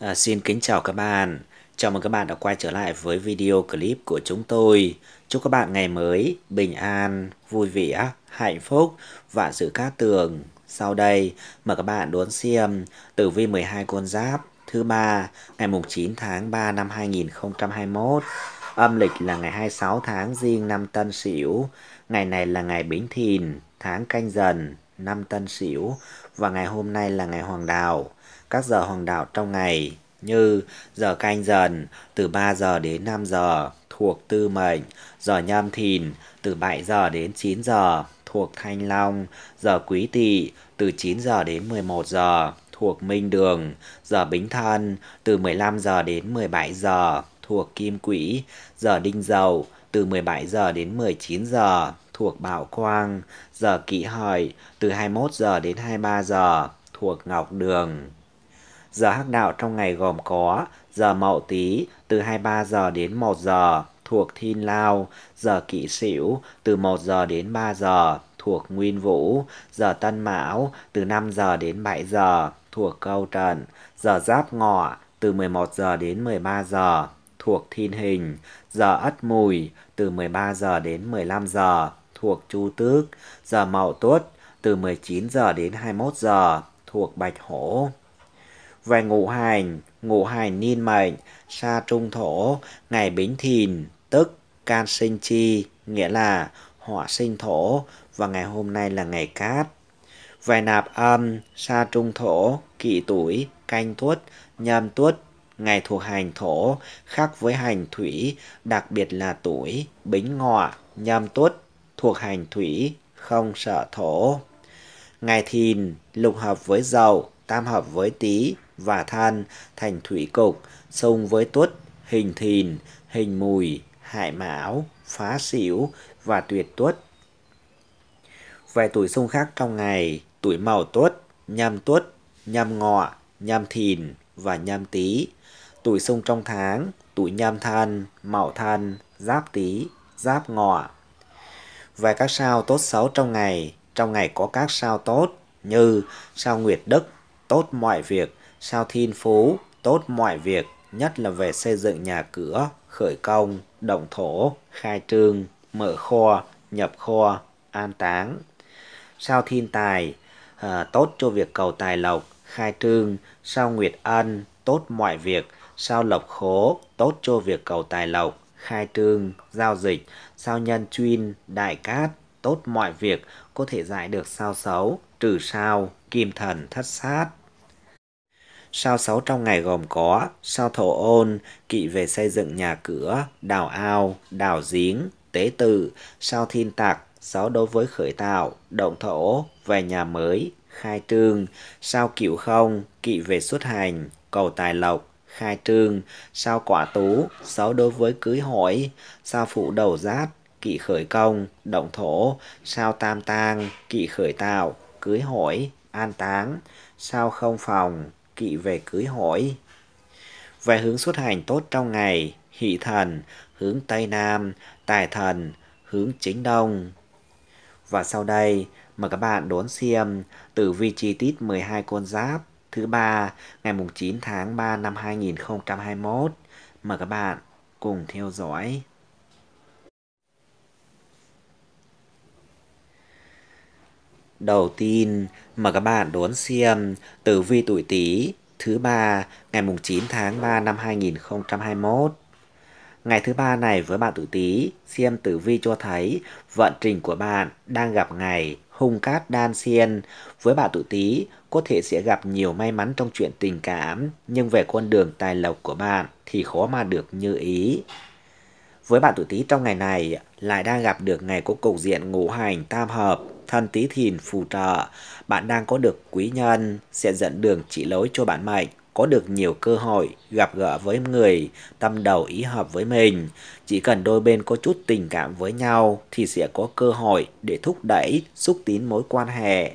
À, xin kính chào các bạn. Chào mừng các bạn đã quay trở lại với video clip của chúng tôi. Chúc các bạn ngày mới bình an, vui vẻ, hạnh phúc và sự cát tường. Sau đây, mời các bạn đón xem tử vi 12 con giáp thứ ba ngày mùng 9 tháng 3 năm 2021. Âm lịch là ngày 26 tháng riêng năm Tân Sửu. Ngày này là ngày Bính Thìn, tháng Canh Dần, năm Tân Sửu và ngày hôm nay là ngày Hoàng đào các giờ hoàng đạo trong ngày như giờ canh dần từ 3 giờ đến 5 giờ thuộc tư mệnh, giờ nhâm thìn từ 7 giờ đến 9 giờ thuộc thanh long, giờ quý tỵ từ 9 giờ đến 11 giờ thuộc minh đường, giờ bính thân từ 15 giờ đến 17 giờ thuộc kim quỹ, giờ đinh dậu từ 17 giờ đến 19 giờ thuộc bảo quang, giờ kỷ hợi từ 21 giờ đến 23 giờ thuộc ngọc đường. Giờ hắc đạo trong ngày gồm có giờ mậu tí từ 23 giờ đến 1 giờ thuộc Thiên Lao, giờ Kỷ Sửu từ 1 giờ đến 3 giờ thuộc Nguyên Vũ, giờ Tân Mão từ 5 giờ đến 7 giờ thuộc Câu Trần, giờ Giáp Ngọ từ 11 giờ đến 13 giờ thuộc Thiên Hình, giờ Ất Mùi từ 13 giờ đến 15 giờ thuộc Chu Tước, giờ Mậu Tuất từ 19 giờ đến 21 giờ thuộc Bạch Hổ về ngũ hành, ngũ hành niên mệnh, sa trung thổ, ngày bính thìn, tức can sinh chi, nghĩa là hỏa sinh thổ và ngày hôm nay là ngày cát. Về nạp âm, sa trung thổ, kỵ tuổi, canh tuất, nhâm tuất, ngày thuộc hành thổ, khác với hành thủy, đặc biệt là tuổi, bính ngọ, nhâm tuất, thuộc hành thủy, không sợ thổ. Ngày thìn, lục hợp với dầu tam hợp với tý và than thành thủy cục, xung với tuất, hình thìn, hình mùi, hại mão, phá xỉu và tuyệt tuất. Vài tuổi xung khác trong ngày, tuổi màu tuất, nhâm tuất, nhâm ngọ, nhâm thìn và nhâm tý. Tuổi xung trong tháng, tuổi nhâm than, mậu than, giáp tý, giáp ngọ. Vài các sao tốt xấu trong ngày, trong ngày có các sao tốt như sao nguyệt đức, tốt mọi việc, sao thiên phú, tốt mọi việc, nhất là về xây dựng nhà cửa, khởi công, động thổ, khai trương, mở kho, nhập kho, an táng. Sao thiên tài, à, tốt cho việc cầu tài lộc, khai trương, sao nguyệt ân, tốt mọi việc, sao lộc khố, tốt cho việc cầu tài lộc, khai trương, giao dịch, sao nhân chuyên, đại cát, tốt mọi việc, có thể giải được sao xấu, trừ sao, kim thần thất sát. Sao sáu trong ngày gồm có sao thổ ôn, kỵ về xây dựng nhà cửa, đào ao, đào giếng, tế tự, sao thiên tạc, sáu đối với khởi tạo, động thổ, về nhà mới, khai trương, sao cựu không, kỵ về xuất hành, cầu tài lộc, khai trương, sao quả tú, sáu đối với cưới hỏi, sao phụ đầu giát, kỵ khởi công, động thổ, sao tam tang, kỵ khởi tạo, cưới hỏi, an táng, sao không phòng, kỵ về cưới hỏi. Về hướng xuất hành tốt trong ngày, hỷ thần, hướng Tây Nam, tài thần, hướng chính Đông. Và sau đây, mời các bạn đón xem tử vi chi tiết 12 con giáp thứ ba ngày mùng 9 tháng 3 năm 2021. Mời các bạn cùng theo dõi. Đầu tiên, mà các bạn đón xem Tử vi tuổi Tý thứ ba ngày mùng 9 tháng 3 năm 2021. Ngày thứ ba này với bạn tuổi Tý, xem tử vi cho thấy vận trình của bạn đang gặp ngày hung cát đan xiên Với bạn tuổi Tý, có thể sẽ gặp nhiều may mắn trong chuyện tình cảm, nhưng về con đường tài lộc của bạn thì khó mà được như ý. Với bạn tuổi Tý trong ngày này lại đang gặp được ngày có cục diện ngũ hành tam hợp thân tí thìn phù trợ. Bạn đang có được quý nhân sẽ dẫn đường chỉ lối cho bạn mạnh có được nhiều cơ hội gặp gỡ với người tâm đầu ý hợp với mình. Chỉ cần đôi bên có chút tình cảm với nhau thì sẽ có cơ hội để thúc đẩy, xúc tiến mối quan hệ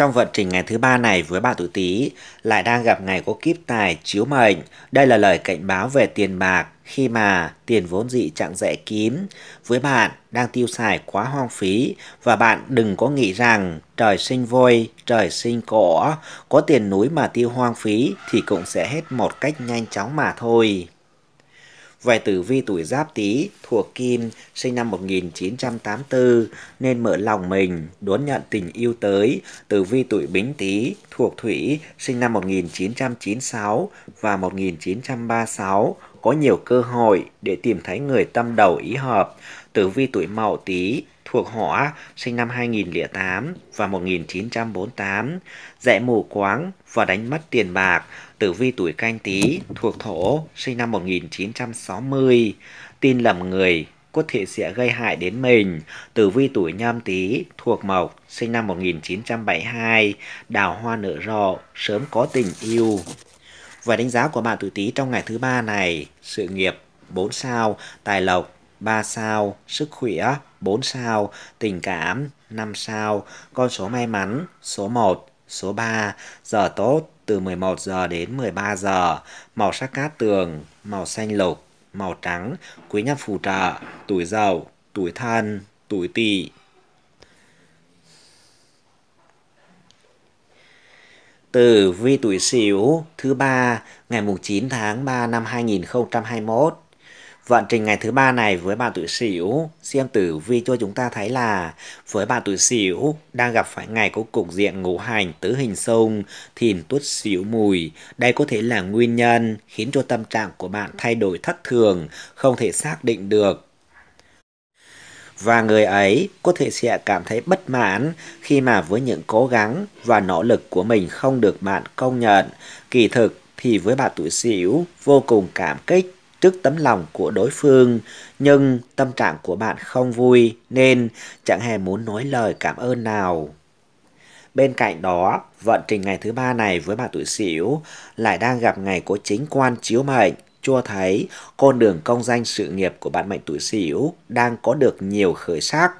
trong vận trình ngày thứ ba này với bạn tuổi Tý lại đang gặp ngày có kíp tài chiếu mệnh. Đây là lời cảnh báo về tiền bạc khi mà tiền vốn dị trạng rẻ kiếm với bạn đang tiêu xài quá hoang phí và bạn đừng có nghĩ rằng trời sinh vôi, trời sinh cỏ, có tiền núi mà tiêu hoang phí thì cũng sẽ hết một cách nhanh chóng mà thôi về tử vi tuổi giáp tý thuộc kim sinh năm 1984 nên mở lòng mình đón nhận tình yêu tới tử vi tuổi bính tý thuộc thủy sinh năm 1996 và 1936 có nhiều cơ hội để tìm thấy người tâm đầu ý hợp tử vi tuổi mậu tý thuộc hỏa sinh năm 2008 và 1948 dạy mù quáng và đánh mất tiền bạc Tử vi tuổi canh tí thuộc thổ sinh năm 1960, tin lầm người có thể sẽ gây hại đến mình. Tử vi tuổi nhâm tý thuộc mộc, sinh năm 1972, đào hoa nở rộ, sớm có tình yêu. Và đánh giá của bạn tuổi tý trong ngày thứ ba này, sự nghiệp 4 sao, tài lộc 3 sao, sức khỏe 4 sao, tình cảm 5 sao, con số may mắn số 1, số 3, giờ tốt từ 11 giờ đến 13 giờ, màu sắc cát tường, màu xanh lục, màu trắng, quý nhân phù trợ, tuổi dậu, tuổi thân, tuổi tỵ. từ vi tuổi Sửu thứ ba ngày mùng 9 tháng 3 năm 2021. Vận trình ngày thứ ba này với bạn tuổi Sửu, xem tử vi cho chúng ta thấy là với bạn tuổi Sửu đang gặp phải ngày có cục diện ngũ hành tứ hình xung, thìn tuất Sửu mùi. Đây có thể là nguyên nhân khiến cho tâm trạng của bạn thay đổi thất thường, không thể xác định được và người ấy có thể sẽ cảm thấy bất mãn khi mà với những cố gắng và nỗ lực của mình không được bạn công nhận. Kỳ thực thì với bạn tuổi Sửu vô cùng cảm kích trước tấm lòng của đối phương, nhưng tâm trạng của bạn không vui nên chẳng hề muốn nói lời cảm ơn nào. Bên cạnh đó, vận trình ngày thứ ba này với bạn tuổi Sửu lại đang gặp ngày của chính quan chiếu mệnh, cho thấy con đường công danh sự nghiệp của bạn mệnh tuổi Sửu đang có được nhiều khởi sắc.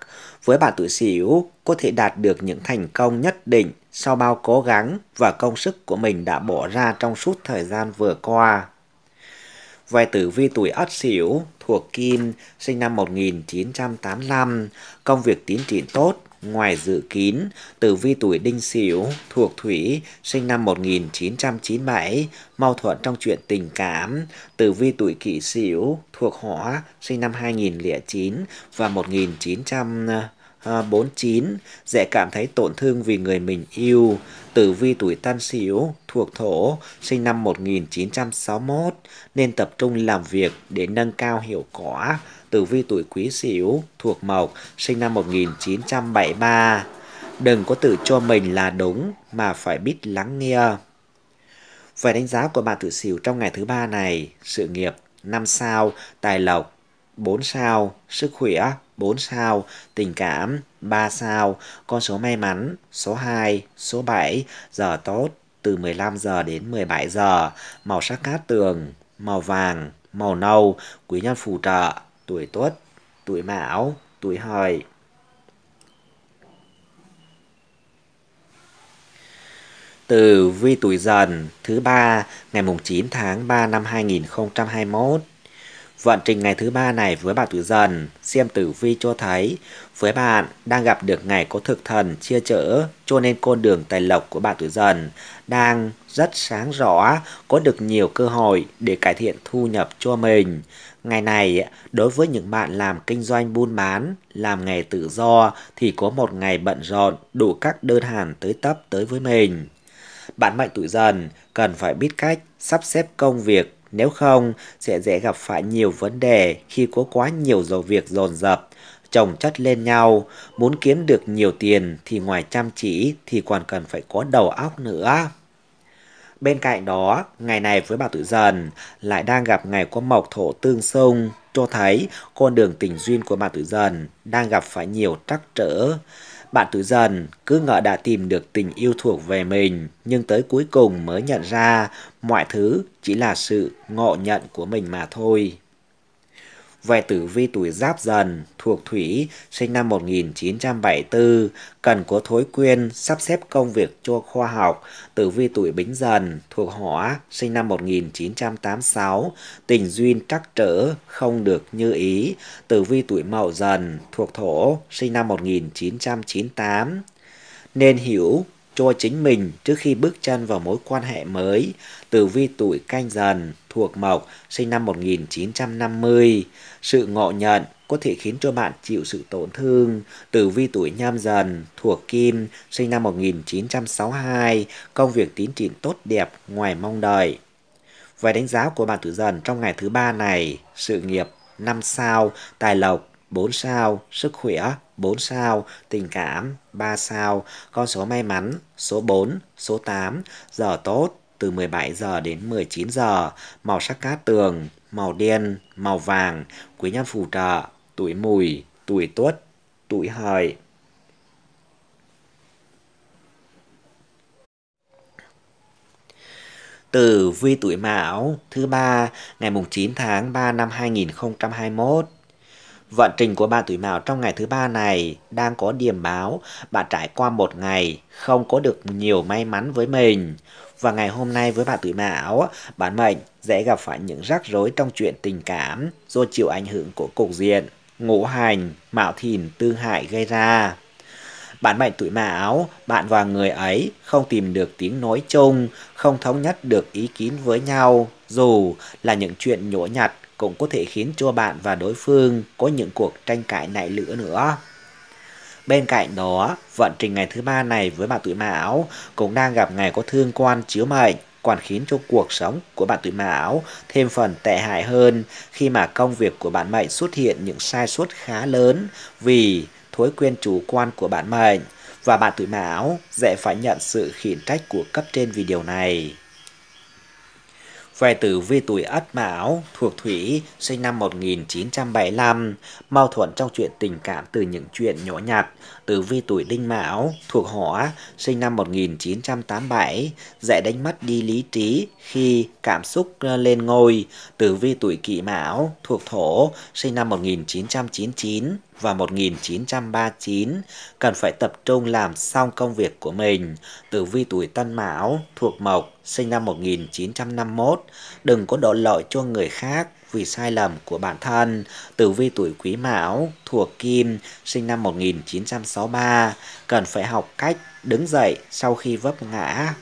Với bạn tuổi Sửu có thể đạt được những thành công nhất định sau bao cố gắng và công sức của mình đã bỏ ra trong suốt thời gian vừa qua về tử vi tuổi Ất Sửu thuộc Kim, sinh năm 1985, công việc tiến triển tốt, ngoài dự kín, tử vi tuổi Đinh Sửu thuộc Thủy, sinh năm 1997, mâu thuẫn trong chuyện tình cảm, tử vi tuổi Kỷ Sửu thuộc Hỏa, sinh năm 2009 và 1900 à, 49 dễ cảm thấy tổn thương vì người mình yêu tử vi tuổi Tân Sửu thuộc thổ sinh năm 1961 nên tập trung làm việc để nâng cao hiệu quả tử vi tuổi Quý Sửu thuộc mộc sinh năm 1973 đừng có tự cho mình là đúng mà phải biết lắng nghe về đánh giá của bạn tử Sửu trong ngày thứ ba này sự nghiệp năm sao tài lộc 4 sao, sức khỏe 4 sao, tình cảm 3 sao, con số may mắn số 2, số 7, giờ tốt từ 15 giờ đến 17 giờ, màu sắc cát tường, màu vàng, màu nâu, quý nhân phù trợ, tuổi tuất, tuổi mão, tuổi hợi. Từ vi tuổi dần thứ ba ngày mùng 9 tháng 3 năm 2021 Vận trình ngày thứ ba này với bà tuổi dần, xem tử vi cho thấy với bạn đang gặp được ngày có thực thần chia chở cho nên con đường tài lộc của bạn tuổi dần đang rất sáng rõ, có được nhiều cơ hội để cải thiện thu nhập cho mình. Ngày này, đối với những bạn làm kinh doanh buôn bán, làm nghề tự do thì có một ngày bận rộn đủ các đơn hàng tới tấp tới với mình. Bạn mệnh tuổi dần cần phải biết cách sắp xếp công việc nếu không, sẽ dễ gặp phải nhiều vấn đề khi có quá nhiều dầu việc dồn dập, chồng chất lên nhau. Muốn kiếm được nhiều tiền thì ngoài chăm chỉ thì còn cần phải có đầu óc nữa. Bên cạnh đó, ngày này với bà tuổi dần lại đang gặp ngày có mộc thổ tương xung, cho thấy con đường tình duyên của bà tuổi dần đang gặp phải nhiều trắc trở. Bạn Tú Dần cứ ngỡ đã tìm được tình yêu thuộc về mình, nhưng tới cuối cùng mới nhận ra mọi thứ chỉ là sự ngộ nhận của mình mà thôi về tử vi tuổi Giáp Dần, thuộc Thủy, sinh năm 1974, cần có thối quyên sắp xếp công việc cho khoa học. Tử vi tuổi Bính Dần, thuộc Hỏa, sinh năm 1986, tình duyên trắc trở, không được như ý. Tử vi tuổi Mậu Dần, thuộc Thổ, sinh năm 1998, nên hiểu cho chính mình trước khi bước chân vào mối quan hệ mới. Tử vi tuổi canh dần, thuộc mộc, sinh năm 1950. Sự ngộ nhận có thể khiến cho bạn chịu sự tổn thương. Tử vi tuổi nhâm dần, thuộc kim, sinh năm 1962. Công việc tiến triển tốt đẹp, ngoài mong đợi. Về đánh giá của bạn tử dần trong ngày thứ ba này, sự nghiệp năm sao, tài lộc 4 sao, sức khỏe 4 sao, tình cảm 3 sao, con số may mắn số 4, số 8, giờ tốt từ 17 giờ đến 19 giờ, màu sắc cát tường, màu đen, màu vàng, quý nhân phù trợ, tuổi mùi, tuổi tuất, tuổi hợi. từ vi tuổi Mão thứ ba ngày mùng 9 tháng 3 năm 2021 Vận trình của bạn tuổi mão trong ngày thứ ba này đang có điểm báo bạn trải qua một ngày không có được nhiều may mắn với mình. Và ngày hôm nay với bạn tuổi mão, bản mệnh dễ gặp phải những rắc rối trong chuyện tình cảm do chịu ảnh hưởng của cục diện, ngũ hành, mạo thìn, tương hại gây ra. Bạn mệnh tuổi mão, bạn và người ấy không tìm được tiếng nói chung, không thống nhất được ý kiến với nhau, dù là những chuyện nhỗ nhặt cũng có thể khiến cho bạn và đối phương có những cuộc tranh cãi nảy lửa nữa. Bên cạnh đó, vận trình ngày thứ ba này với bạn tuổi Mão cũng đang gặp ngày có thương quan chiếu mệnh, còn khiến cho cuộc sống của bạn tuổi Mão thêm phần tệ hại hơn khi mà công việc của bạn mệnh xuất hiện những sai suất khá lớn vì thói quen chủ quan của bạn mệnh và bạn tuổi Mão dễ phải nhận sự khiển trách của cấp trên vì điều này. Về tử vi tuổi Ất Mão, thuộc Thủy, sinh năm 1975, mâu thuẫn trong chuyện tình cảm từ những chuyện nhỏ nhặt. Tử vi tuổi Đinh Mão, thuộc Hỏa, sinh năm 1987, dễ đánh mất đi lý trí khi cảm xúc lên ngôi. Tử vi tuổi Kỷ Mão, thuộc Thổ, sinh năm 1999 và 1939, cần phải tập trung làm xong công việc của mình. Tử vi tuổi Tân Mão, thuộc Mộc, sinh năm 1951, đừng có đổ lỗi cho người khác vì sai lầm của bản thân. Tử vi tuổi Quý Mão thuộc Kim, sinh năm 1963, cần phải học cách đứng dậy sau khi vấp ngã.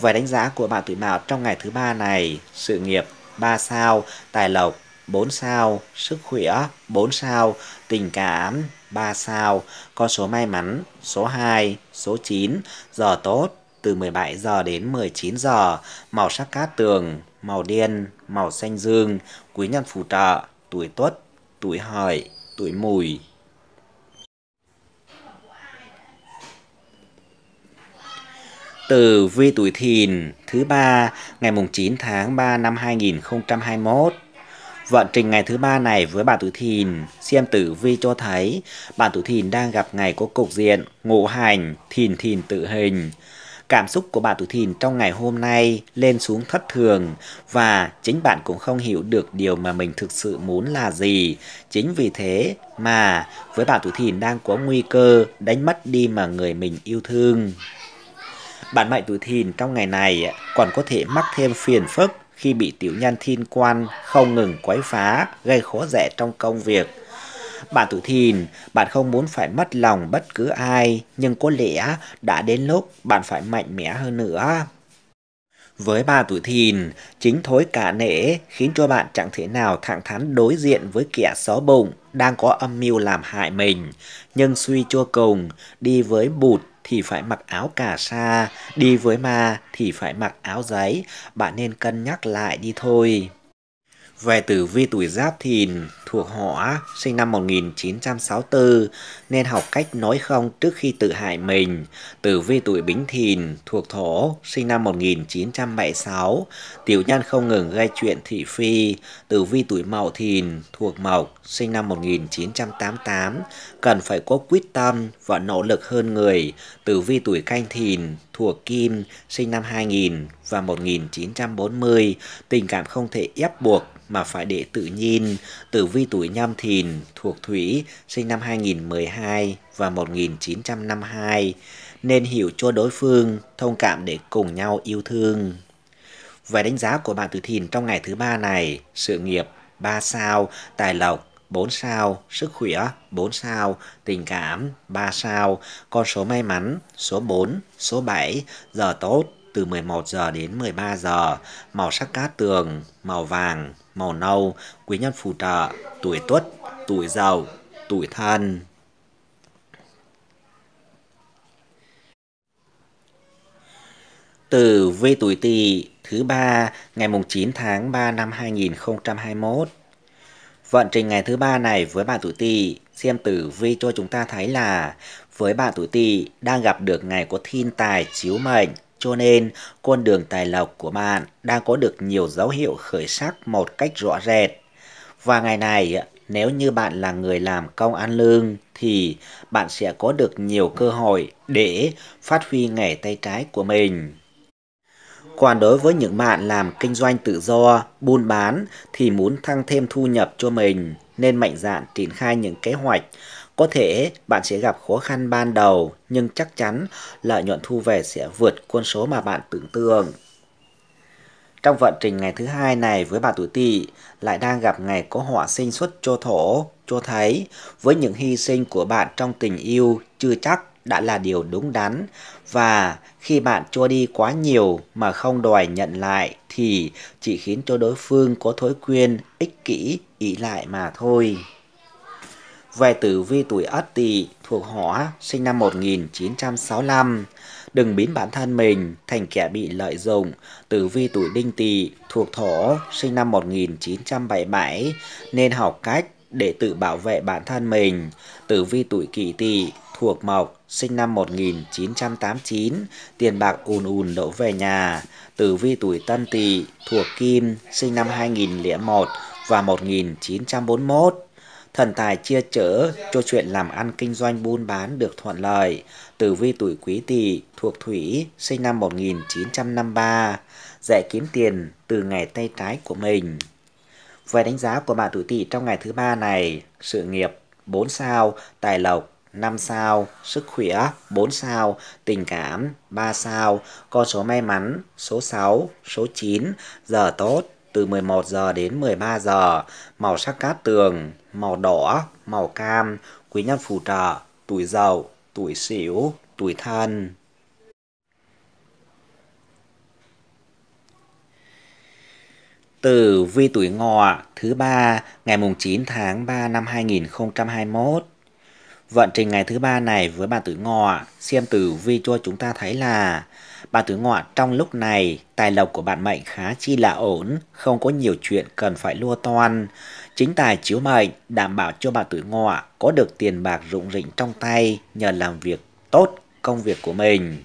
Về đánh giá của bạn tuổi Mão trong ngày thứ ba này, sự nghiệp 3 sao, tài lộc 4 sao, sức khỏe 4 sao, tình cảm 3 sao, con số may mắn số 2, số 9, giờ tốt từ 17 giờ đến 19 giờ, màu sắc cát tường, màu đen, màu xanh dương, quý nhân phù trợ, tuổi tuất, tuổi hợi, tuổi mùi. từ vi tuổi thìn thứ ba ngày mùng 9 tháng 3 năm 2021. Vận trình ngày thứ ba này với bà tuổi thìn, xem tử vi cho thấy bạn tuổi thìn đang gặp ngày có cục diện ngũ hành, thìn thìn tự hình. Cảm xúc của bà tuổi thìn trong ngày hôm nay lên xuống thất thường và chính bạn cũng không hiểu được điều mà mình thực sự muốn là gì. Chính vì thế mà với bạn tuổi thìn đang có nguy cơ đánh mất đi mà người mình yêu thương. Bạn mệnh tuổi thìn trong ngày này còn có thể mắc thêm phiền phức khi bị tiểu nhân thiên quan không ngừng quấy phá, gây khó dễ trong công việc bạn tuổi thìn, bạn không muốn phải mất lòng bất cứ ai, nhưng có lẽ đã đến lúc bạn phải mạnh mẽ hơn nữa. Với bà tuổi thìn, chính thối cả nể khiến cho bạn chẳng thể nào thẳng thắn đối diện với kẻ xó bụng đang có âm mưu làm hại mình. Nhưng suy cho cùng, đi với bụt thì phải mặc áo cà sa, đi với ma thì phải mặc áo giấy, bạn nên cân nhắc lại đi thôi. Về tử vi tuổi Giáp Thìn thuộc họ sinh năm 1964 nên học cách nói không trước khi tự hại mình. Tử vi tuổi Bính Thìn thuộc thổ sinh năm 1976 tiểu nhân không ngừng gây chuyện thị phi. Tử vi tuổi Mậu Thìn thuộc Mộc sinh năm 1988 cần phải có quyết tâm và nỗ lực hơn người. Tử vi tuổi Canh Thìn thuộc Kim sinh năm 2000 và 1940 tình cảm không thể ép buộc mà phải để tự nhìn, tử vi tuổi nhâm thìn, thuộc thủy, sinh năm 2012 và 1952, nên hiểu cho đối phương, thông cảm để cùng nhau yêu thương. Về đánh giá của bạn tử thìn trong ngày thứ ba này, sự nghiệp 3 sao, tài lộc 4 sao, sức khỏe 4 sao, tình cảm 3 sao, con số may mắn số 4, số 7, giờ tốt từ 11 giờ đến 13 giờ, màu sắc cát tường, màu vàng, màu nâu, quý nhân phù trợ, tuổi tuất, tuổi giàu, tuổi thân. từ vi tuổi tỵ thứ ba ngày mùng 9 tháng 3 năm 2021. Vận trình ngày thứ ba này với bạn tuổi tỵ xem tử vi cho chúng ta thấy là với bạn tuổi tỵ đang gặp được ngày có thiên tài chiếu mệnh cho nên, con đường tài lộc của bạn đang có được nhiều dấu hiệu khởi sắc một cách rõ rệt. Và ngày này, nếu như bạn là người làm công ăn lương thì bạn sẽ có được nhiều cơ hội để phát huy nghề tay trái của mình. Còn đối với những bạn làm kinh doanh tự do, buôn bán thì muốn thăng thêm thu nhập cho mình nên mạnh dạn triển khai những kế hoạch có thể bạn sẽ gặp khó khăn ban đầu, nhưng chắc chắn lợi nhuận thu về sẽ vượt con số mà bạn tưởng tượng. Trong vận trình ngày thứ hai này với bà tuổi tỵ lại đang gặp ngày có họa sinh xuất cho thổ, cho thấy với những hy sinh của bạn trong tình yêu chưa chắc đã là điều đúng đắn và khi bạn cho đi quá nhiều mà không đòi nhận lại thì chỉ khiến cho đối phương có thói quen ích kỷ ý lại mà thôi về tử vi tuổi Ất Tỵ thuộc Hỏa, sinh năm 1965. Đừng biến bản thân mình thành kẻ bị lợi dụng. Tử vi tuổi Đinh Tỵ thuộc Thổ, sinh năm 1977, nên học cách để tự bảo vệ bản thân mình. Tử vi tuổi Kỷ Tỵ thuộc Mộc, sinh năm 1989, tiền bạc ùn ùn đổ về nhà. Tử vi tuổi Tân Tỵ thuộc Kim, sinh năm 2001 và 1941 thần tài chia chở cho chuyện làm ăn kinh doanh buôn bán được thuận lợi. Tử vi tuổi quý tỵ thuộc thủy, sinh năm 1953, dễ kiếm tiền từ ngày tay trái của mình. Về đánh giá của bạn tuổi tỵ trong ngày thứ ba này, sự nghiệp 4 sao, tài lộc 5 sao, sức khỏe 4 sao, tình cảm 3 sao, con số may mắn số 6, số 9, giờ tốt từ 11 giờ đến 13 giờ, màu sắc cát tường màu đỏ, màu cam, quý nhân phù trợ, tuổi giàu, tuổi xỉu, tuổi thân. Từ vi tuổi ngọ thứ ba ngày mùng 9 tháng 3 năm 2021 Vận trình ngày thứ ba này với bà tử ngọ, xem tử vi cho chúng ta thấy là bà tử ngọ trong lúc này tài lộc của bạn mệnh khá chi là ổn, không có nhiều chuyện cần phải lua toan. Chính tài chiếu mệnh đảm bảo cho bà tử ngọ có được tiền bạc rụng rỉnh trong tay nhờ làm việc tốt công việc của mình.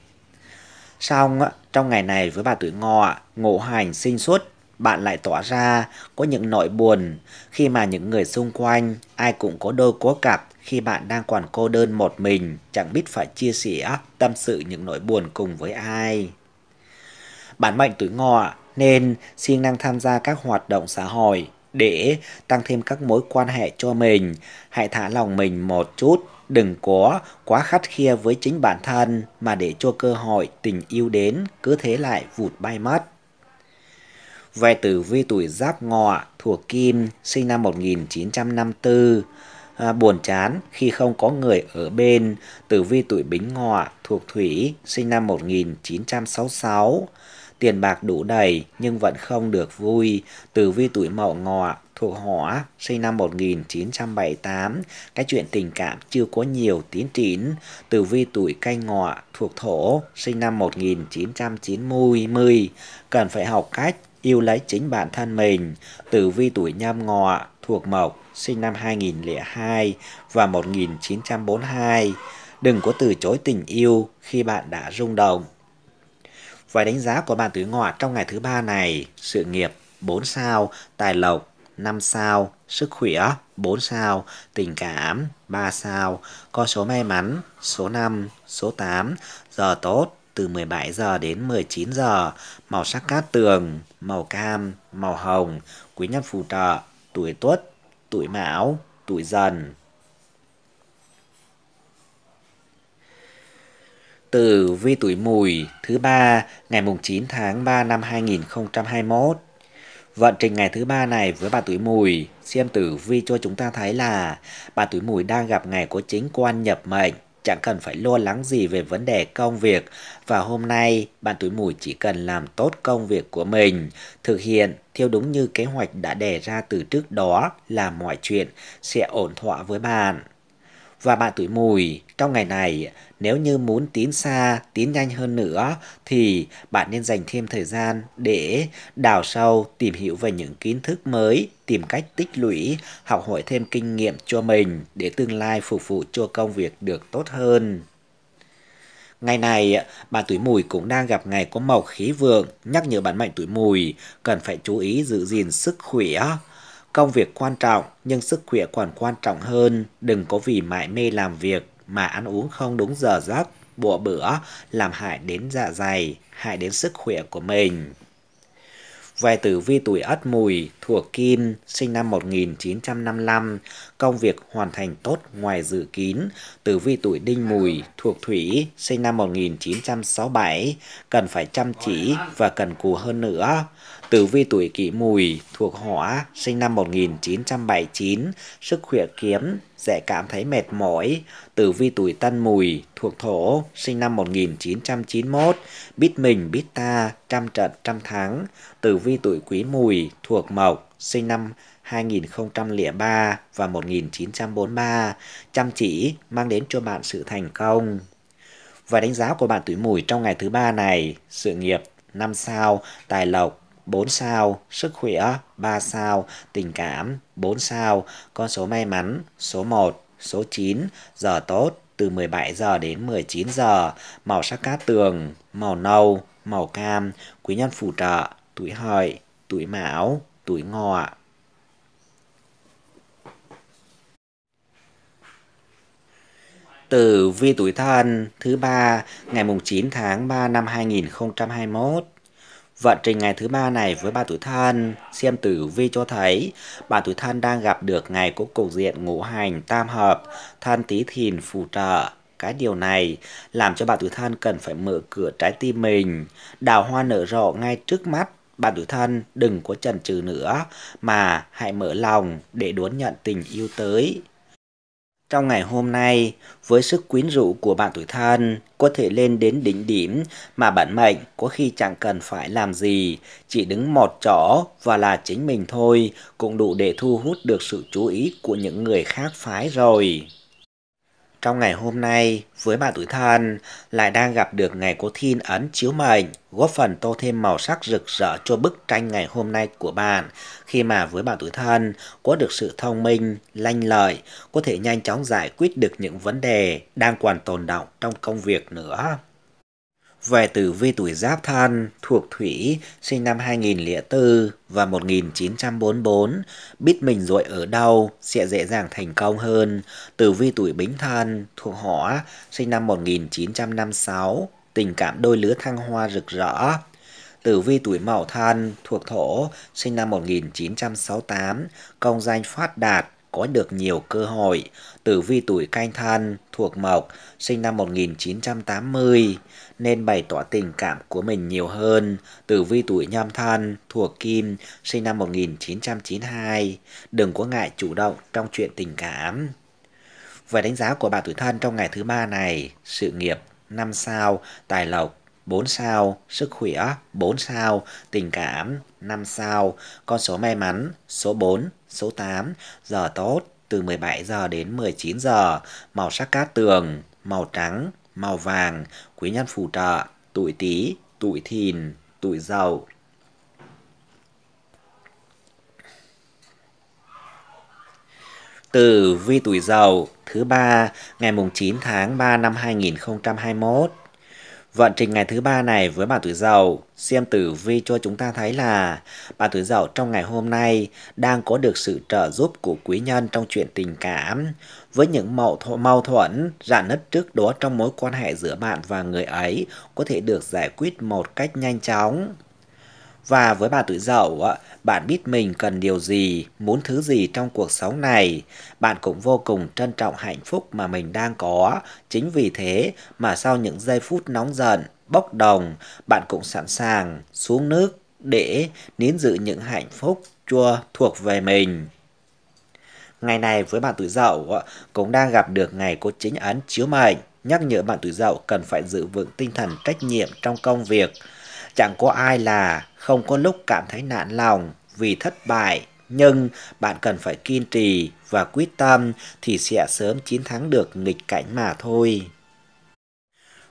Xong, trong ngày này với bà tử ngọ, ngộ hành sinh xuất bạn lại tỏ ra có những nỗi buồn khi mà những người xung quanh ai cũng có đôi có cặp khi bạn đang còn cô đơn một mình, chẳng biết phải chia sẻ tâm sự những nỗi buồn cùng với ai. Bản mệnh tuổi ngọ nên siêng năng tham gia các hoạt động xã hội để tăng thêm các mối quan hệ cho mình, hãy thả lòng mình một chút đừng có quá khắt khe với chính bản thân mà để cho cơ hội tình yêu đến cứ thế lại vụt bay mất. Về tử vi tuổi Giáp Ngọ thuộc Kim sinh năm 1954 à, buồn chán khi không có người ở bên. Tử vi tuổi Bính Ngọ thuộc Thủy sinh năm 1966 tiền bạc đủ đầy nhưng vẫn không được vui. Tử vi tuổi Mậu Ngọ thuộc Hỏa, sinh năm 1978, cái chuyện tình cảm chưa có nhiều tiến triển. Tử vi tuổi Canh Ngọ thuộc Thổ, sinh năm 1990, cần phải học cách yêu lấy chính bản thân mình. Tử vi tuổi nhâm ngọ, thuộc mộc, sinh năm 2002 và 1942. Đừng có từ chối tình yêu khi bạn đã rung động. Vài đánh giá của bạn tuổi ngọ trong ngày thứ ba này, sự nghiệp 4 sao, tài lộc 5 sao, sức khỏe 4 sao, tình cảm 3 sao, con số may mắn số 5, số 8, giờ tốt từ 17 giờ đến 19 giờ, màu sắc cát tường, màu cam, màu hồng, quý nhân phù trợ, tuổi tuất, tuổi mão, tuổi dần. từ vi tuổi mùi thứ ba ngày mùng 9 tháng 3 năm 2021. Vận trình ngày thứ ba này với bà tuổi mùi, xem tử vi cho chúng ta thấy là bà tuổi mùi đang gặp ngày có chính quan nhập mệnh chẳng cần phải lo lắng gì về vấn đề công việc và hôm nay bạn tuổi mùi chỉ cần làm tốt công việc của mình, thực hiện theo đúng như kế hoạch đã đề ra từ trước đó là mọi chuyện sẽ ổn thỏa với bạn và bạn tuổi mùi. Trong ngày này, nếu như muốn tiến xa, tiến nhanh hơn nữa thì bạn nên dành thêm thời gian để đào sâu, tìm hiểu về những kiến thức mới, tìm cách tích lũy, học hỏi thêm kinh nghiệm cho mình để tương lai phục vụ cho công việc được tốt hơn. Ngày này, bạn tuổi mùi cũng đang gặp ngày có màu khí vượng, nhắc nhở bạn mệnh tuổi mùi cần phải chú ý giữ gìn sức khỏe, Công việc quan trọng nhưng sức khỏe còn quan trọng hơn. Đừng có vì mãi mê làm việc mà ăn uống không đúng giờ giấc, bữa bữa làm hại đến dạ dày, hại đến sức khỏe của mình. Về tử vi tuổi Ất Mùi, thuộc Kim, sinh năm 1955, công việc hoàn thành tốt ngoài dự kín. Tử vi tuổi Đinh Mùi, thuộc Thủy, sinh năm 1967, cần phải chăm chỉ và cần cù hơn nữa. Tử vi tuổi kỷ mùi thuộc hỏa, sinh năm 1979, sức khỏe kiếm, dễ cảm thấy mệt mỏi. Tử vi tuổi tân mùi thuộc thổ, sinh năm 1991, biết mình biết ta, trăm trận trăm thắng. Tử vi tuổi quý mùi thuộc mộc, sinh năm 2003 và 1943, chăm chỉ mang đến cho bạn sự thành công. Và đánh giá của bạn tuổi mùi trong ngày thứ ba này, sự nghiệp năm sao, tài lộc 4 sao, sức khỏe 3 sao, tình cảm 4 sao, con số may mắn số 1, số 9, giờ tốt từ 17 giờ đến 19 giờ, màu sắc cát tường, màu nâu, màu cam, quý nhân phù trợ, tuổi hợi, tuổi mão, tuổi ngọ. từ vi tuổi thân thứ ba ngày mùng 9 tháng 3 năm 2021 Vận trình ngày thứ ba này với bà tuổi thân, xem tử vi cho thấy bà tuổi thân đang gặp được ngày có cục diện ngũ hành tam hợp, thân tí thìn phù trợ. Cái điều này làm cho bà tuổi thân cần phải mở cửa trái tim mình, đào hoa nở rộ ngay trước mắt. Bà tuổi thân đừng có chần chừ nữa mà hãy mở lòng để đón nhận tình yêu tới. Trong ngày hôm nay, với sức quyến rũ của bạn tuổi thân, có thể lên đến đỉnh điểm mà bản mệnh có khi chẳng cần phải làm gì, chỉ đứng một chỗ và là chính mình thôi cũng đủ để thu hút được sự chú ý của những người khác phái rồi trong ngày hôm nay với bạn tuổi thân lại đang gặp được ngày có thiên ấn chiếu mệnh góp phần tô thêm màu sắc rực rỡ cho bức tranh ngày hôm nay của bạn khi mà với bạn tuổi thân có được sự thông minh, lanh lợi, có thể nhanh chóng giải quyết được những vấn đề đang còn tồn động trong công việc nữa về tử vi tuổi Giáp Thân thuộc Thủy sinh năm 2004 và 1944 biết mình rồi ở đâu sẽ dễ dàng thành công hơn. Tử vi tuổi Bính Thân thuộc Hỏa sinh năm 1956 tình cảm đôi lứa thăng hoa rực rỡ. Tử vi tuổi Mậu Thân thuộc Thổ sinh năm 1968 công danh phát đạt có được nhiều cơ hội. Tử vi tuổi canh thân thuộc mộc, sinh năm 1980 nên bày tỏ tình cảm của mình nhiều hơn. Tử vi tuổi nhâm thân thuộc kim, sinh năm 1992, đừng có ngại chủ động trong chuyện tình cảm. Về đánh giá của bạn tuổi thân trong ngày thứ ba này, sự nghiệp năm sao, tài lộc 4 sao, sức khỏe 4 sao, tình cảm 5 sao, con số may mắn số 4, số 8, giờ tốt từ 17 giờ đến 19 giờ, màu sắc cát tường, màu trắng, màu vàng, quý nhân phù trợ, tuổi Tý, tuổi Thìn, tuổi Dậu. từ vi tuổi Dậu thứ ba ngày mùng 9 tháng 3 năm 2021 Vận trình ngày thứ ba này với bà tuổi dậu, xem tử vi cho chúng ta thấy là bà tuổi dậu trong ngày hôm nay đang có được sự trợ giúp của quý nhân trong chuyện tình cảm với những mâu thuẫn, mâu thuẫn rạn nứt trước đó trong mối quan hệ giữa bạn và người ấy có thể được giải quyết một cách nhanh chóng. Và với bà tuổi dậu, bạn biết mình cần điều gì, muốn thứ gì trong cuộc sống này. Bạn cũng vô cùng trân trọng hạnh phúc mà mình đang có. Chính vì thế mà sau những giây phút nóng giận, bốc đồng, bạn cũng sẵn sàng xuống nước để nín giữ những hạnh phúc chua thuộc về mình. Ngày này với bạn tuổi dậu cũng đang gặp được ngày có chính ấn chiếu mệnh, nhắc nhở bạn tuổi dậu cần phải giữ vững tinh thần trách nhiệm trong công việc. Chẳng có ai là không có lúc cảm thấy nạn lòng vì thất bại, nhưng bạn cần phải kiên trì và quyết tâm thì sẽ sớm chiến thắng được nghịch cảnh mà thôi.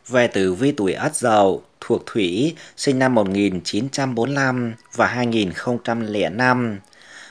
Về tử vi tuổi Ất Dậu, thuộc Thủy, sinh năm 1945 và 2005,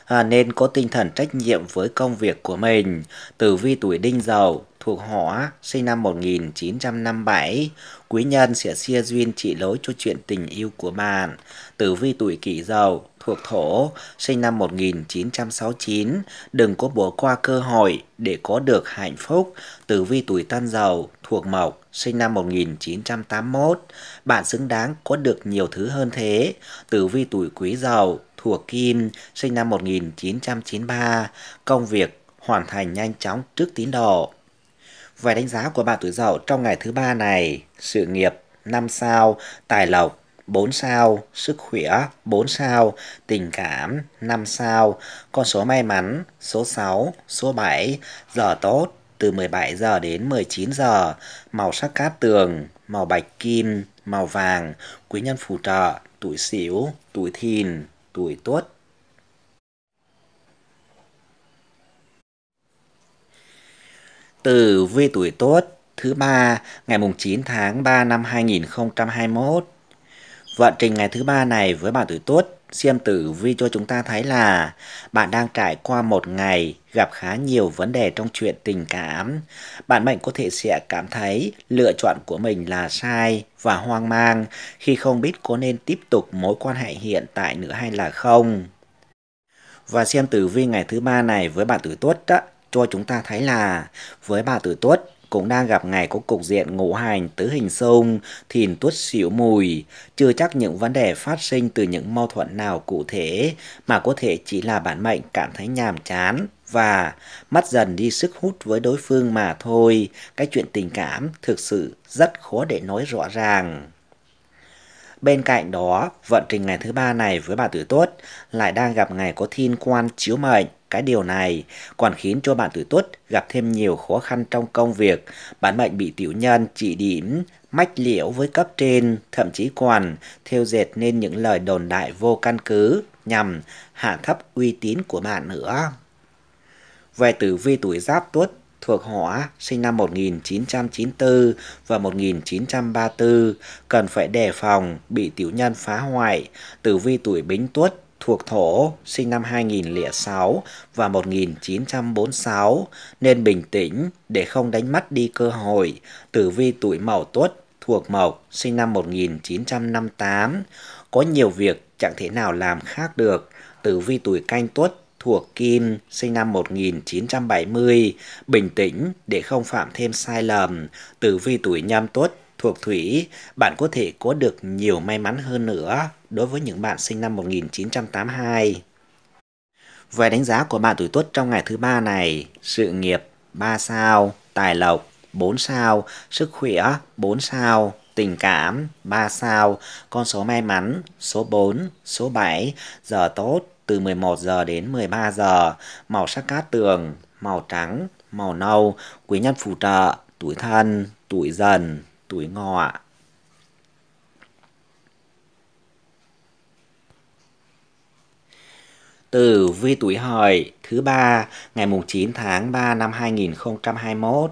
à, nên có tinh thần trách nhiệm với công việc của mình. Tử vi tuổi đinh dậu thuộc hỏa sinh năm 1957, quý nhân sẽ xia duyên trị lối cho chuyện tình yêu của bạn. Tử vi tuổi kỷ dậu thuộc thổ, sinh năm 1969, đừng có bỏ qua cơ hội để có được hạnh phúc. Tử vi tuổi tân dậu thuộc mộc, sinh năm 1981, bạn xứng đáng có được nhiều thứ hơn thế. Tử vi tuổi quý dậu Thùa Kim, sinh năm 1993, công việc hoàn thành nhanh chóng trước tín độ. Về đánh giá của bạn tuổi Dậu trong ngày thứ ba này, sự nghiệp 5 sao, tài lộc 4 sao, sức khỏe 4 sao, tình cảm 5 sao, con số may mắn số 6, số 7, giờ tốt từ 17 giờ đến 19 giờ, màu sắc cát tường, màu bạch kim, màu vàng, quý nhân phù trợ, tuổi xỉu, tuổi thìn tuổi tuất. Tử vi tuổi tuất thứ ba ngày mùng 9 tháng 3 năm 2021. Vận trình ngày thứ ba này với bạn tuổi tuất xem tử vi cho chúng ta thấy là bạn đang trải qua một ngày gặp khá nhiều vấn đề trong chuyện tình cảm. Bạn mệnh có thể sẽ cảm thấy lựa chọn của mình là sai và hoang mang khi không biết có nên tiếp tục mối quan hệ hiện tại nữa hay là không. Và xem tử vi ngày thứ ba này với bạn tử tuất cho chúng ta thấy là với bạn tử tuất cũng đang gặp ngày có cục diện ngũ hành tứ hình xung, thìn tuất xỉu mùi. Chưa chắc những vấn đề phát sinh từ những mâu thuẫn nào cụ thể mà có thể chỉ là bản mệnh cảm thấy nhàm chán và mất dần đi sức hút với đối phương mà thôi. Cái chuyện tình cảm thực sự rất khó để nói rõ ràng. Bên cạnh đó, vận trình ngày thứ ba này với bà tử tuất lại đang gặp ngày có thiên quan chiếu mệnh. Cái điều này còn khiến cho bạn tử tuất gặp thêm nhiều khó khăn trong công việc. Bản mệnh bị tiểu nhân chỉ điểm, mách liễu với cấp trên, thậm chí còn theo dệt nên những lời đồn đại vô căn cứ nhằm hạ thấp uy tín của bạn nữa. Về tử vi tuổi giáp tuất thuộc hỏa sinh năm 1994 và 1934 cần phải đề phòng bị tiểu nhân phá hoại, tử vi tuổi Bính Tuất thuộc Thổ sinh năm 2006 và 1946 nên bình tĩnh để không đánh mất đi cơ hội, tử vi tuổi Mậu Tuất thuộc Mộc sinh năm 1958 có nhiều việc chẳng thể nào làm khác được, tử vi tuổi Canh Tuất thuộc Kim, sinh năm 1970, bình tĩnh để không phạm thêm sai lầm, tử vi tuổi nhâm tuất thuộc thủy, bạn có thể có được nhiều may mắn hơn nữa đối với những bạn sinh năm 1982. Về đánh giá của bạn tuổi tuất trong ngày thứ ba này, sự nghiệp 3 sao, tài lộc 4 sao, sức khỏe 4 sao, tình cảm 3 sao, con số may mắn số 4, số 7, giờ tốt từ 11 giờ đến 13 giờ, màu sắc cát tường, màu trắng, màu nâu, quý nhân phù trợ, tuổi thân, tuổi dần, tuổi ngọ. từ vi tuổi hợi thứ ba ngày mùng 9 tháng 3 năm 2021.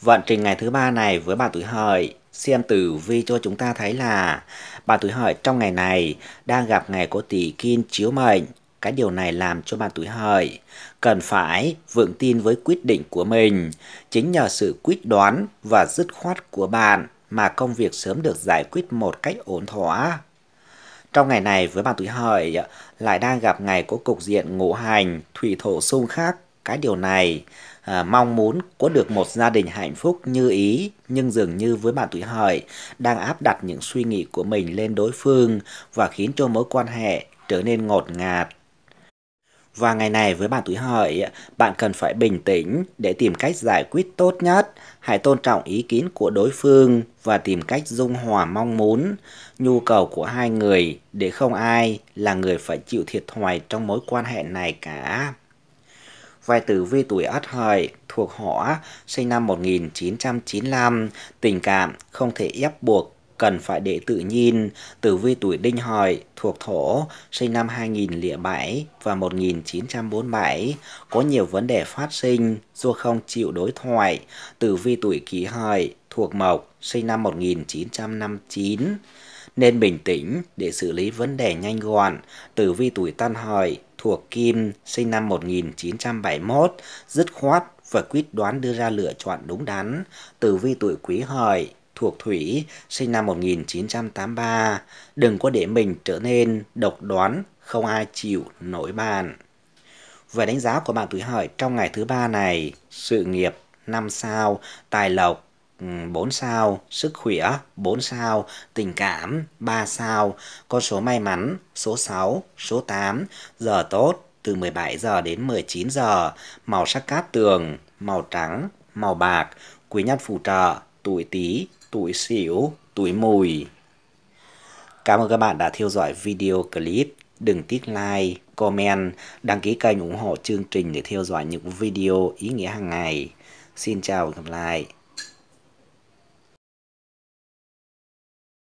Vận trình ngày thứ ba này với bạn tuổi hợi xem tử vi cho chúng ta thấy là Bàn tuổi hợi trong ngày này đang gặp ngày của tỷ kim chiếu mệnh. Cái điều này làm cho bạn tuổi hợi cần phải vững tin với quyết định của mình. Chính nhờ sự quyết đoán và dứt khoát của bạn mà công việc sớm được giải quyết một cách ổn thỏa. Trong ngày này với bạn tuổi hợi lại đang gặp ngày có cục diện ngũ hành, thủy thổ xung khắc cái điều này à, mong muốn có được một gia đình hạnh phúc như ý nhưng dường như với bạn tuổi hợi đang áp đặt những suy nghĩ của mình lên đối phương và khiến cho mối quan hệ trở nên ngột ngạt và ngày này với bạn tuổi hợi, bạn cần phải bình tĩnh để tìm cách giải quyết tốt nhất. Hãy tôn trọng ý kiến của đối phương và tìm cách dung hòa mong muốn, nhu cầu của hai người để không ai là người phải chịu thiệt thòi trong mối quan hệ này cả vai tử Vi tuổi Ất Hợi thuộc họ sinh năm 1995, tình cảm không thể ép buộc cần phải để tự nhiên, tử vi tuổi Đinh Hợi thuộc thổ, sinh năm 2007 và 1947, có nhiều vấn đề phát sinh do không chịu đối thoại, tử vi tuổi Kỷ Hợi thuộc mộc, sinh năm 1959 nên bình tĩnh để xử lý vấn đề nhanh gọn. Tử vi tuổi Tân Hợi thuộc Kim sinh năm 1971 dứt khoát và quyết đoán đưa ra lựa chọn đúng đắn. Tử vi tuổi quý hợi thuộc Thủy sinh năm 1983 đừng có để mình trở nên độc đoán không ai chịu nổi bàn. Về đánh giá của bạn tuổi hợi trong ngày thứ ba này, sự nghiệp năm sao, tài lộc 4 ừ, sao, sức khỏe 4 sao, tình cảm 3 sao, con số may mắn số 6, số 8, giờ tốt từ 17 giờ đến 19 giờ, màu sắc cát tường, màu trắng, màu bạc, quý nhân phù trợ, tuổi Tý, tuổi Sửu, tuổi Mùi. Cảm ơn các bạn đã theo dõi video clip. Đừng tiếc like, comment, đăng ký kênh ủng hộ chương trình để theo dõi những video ý nghĩa hàng ngày. Xin chào và gặp lại.